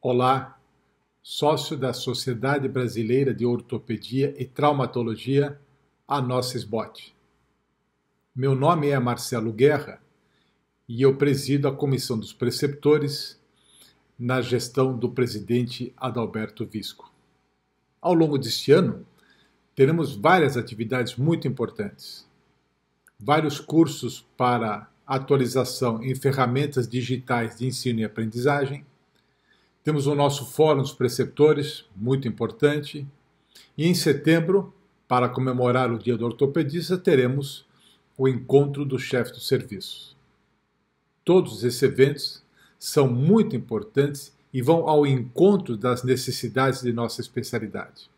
Olá, sócio da Sociedade Brasileira de Ortopedia e Traumatologia, a nossa SBOT. Meu nome é Marcelo Guerra e eu presido a Comissão dos Preceptores na gestão do presidente Adalberto Visco. Ao longo deste ano, teremos várias atividades muito importantes. Vários cursos para atualização em ferramentas digitais de ensino e aprendizagem temos o nosso Fórum dos Preceptores, muito importante. E em setembro, para comemorar o Dia do Ortopedista, teremos o Encontro do Chefe do Serviço. Todos esses eventos são muito importantes e vão ao encontro das necessidades de nossa especialidade.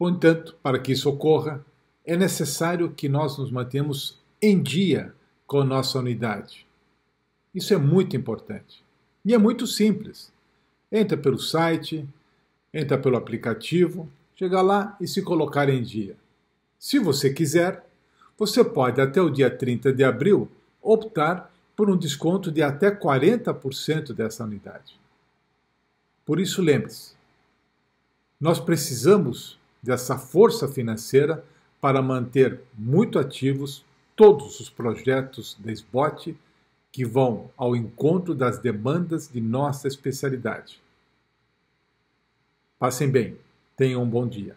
No entanto, para que isso ocorra, é necessário que nós nos mantenhamos em dia com a nossa unidade. Isso é muito importante. E é muito simples. Entra pelo site, entra pelo aplicativo, chega lá e se colocar em dia. Se você quiser, você pode até o dia 30 de abril optar por um desconto de até 40% dessa unidade. Por isso, lembre-se, nós precisamos dessa força financeira para manter muito ativos todos os projetos da SBOT que vão ao encontro das demandas de nossa especialidade. Passem bem, tenham um bom dia.